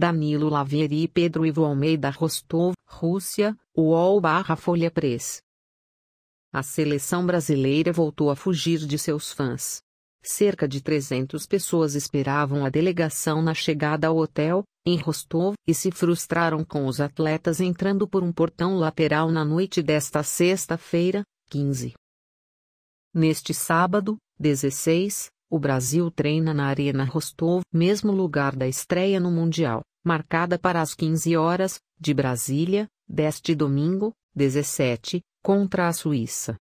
Danilo Lavieri e Pedro Ivo Almeida Rostov, Rússia, UOL barra Folha Press. A seleção brasileira voltou a fugir de seus fãs. Cerca de 300 pessoas esperavam a delegação na chegada ao hotel, em Rostov, e se frustraram com os atletas entrando por um portão lateral na noite desta sexta-feira, 15. Neste sábado, 16, o Brasil treina na Arena Rostov, mesmo lugar da estreia no Mundial marcada para as 15 horas, de Brasília, deste domingo, 17, contra a Suíça.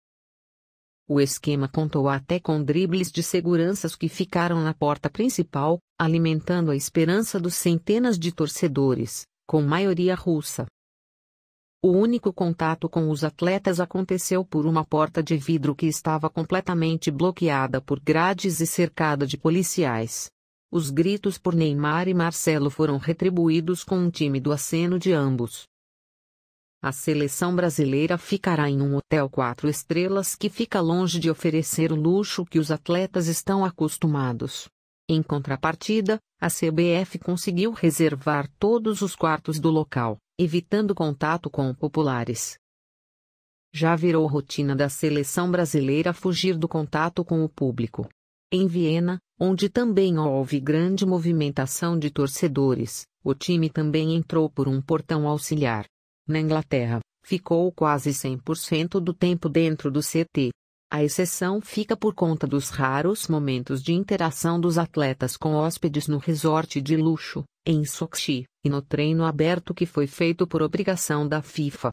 O esquema contou até com dribles de seguranças que ficaram na porta principal, alimentando a esperança dos centenas de torcedores, com maioria russa. O único contato com os atletas aconteceu por uma porta de vidro que estava completamente bloqueada por grades e cercada de policiais. Os gritos por Neymar e Marcelo foram retribuídos com um tímido aceno de ambos. A seleção brasileira ficará em um hotel quatro estrelas que fica longe de oferecer o luxo que os atletas estão acostumados. Em contrapartida, a CBF conseguiu reservar todos os quartos do local, evitando contato com populares. Já virou rotina da seleção brasileira fugir do contato com o público. Em Viena, onde também houve grande movimentação de torcedores, o time também entrou por um portão auxiliar. Na Inglaterra, ficou quase 100% do tempo dentro do CT. A exceção fica por conta dos raros momentos de interação dos atletas com hóspedes no resort de luxo, em Sochi, e no treino aberto que foi feito por obrigação da FIFA.